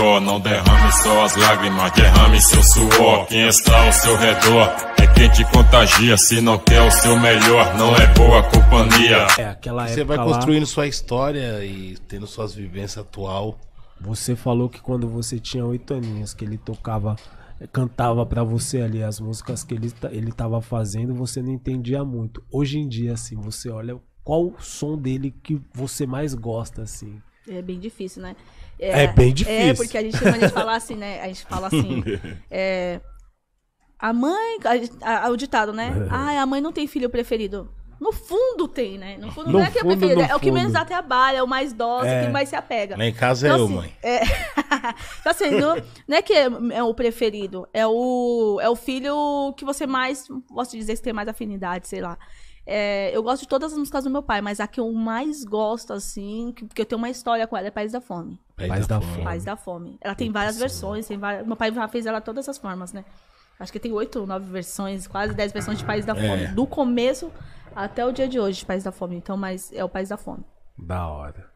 redor. Não derrame só as lágrimas, derrame seu suor. Quem está ao seu redor é quem te contagia. Se não quer o seu melhor, não é boa companhia. É, aquela Você vai construindo lá, sua história e tendo suas vivências atual. Você falou que quando você tinha oito aninhos, que ele tocava cantava para você ali as músicas que ele ele tava fazendo, você não entendia muito. Hoje em dia assim, você olha qual o som dele que você mais gosta assim? É bem difícil, né? É, é bem difícil. É, porque a gente, a gente fala assim, né? A gente fala assim. é, a mãe. A, a, o ditado, né? É. Ah, a mãe não tem filho preferido. No fundo tem, né? No fundo no não é que é o preferido É o que menos dá trabalho é o mais dose, é. que mais se apega. nem em casa então, é eu, assim, mãe. É... então, assim, não, não, é que é, é o preferido. É o, é o filho que você mais. Posso dizer que tem mais afinidade, sei lá. É, eu gosto de todas as músicas do meu pai, mas a que eu mais gosto, assim, que, porque eu tenho uma história com ela, é País da Fome. País, da, da Fome. País da Fome. Ela tem várias versões, tem várias... meu pai já fez ela todas as formas, né? Acho que tem oito, nove versões, quase dez versões de País da é. Fome. É. Do começo até o dia de hoje, País da Fome. Então, mas é o País da Fome. Da hora.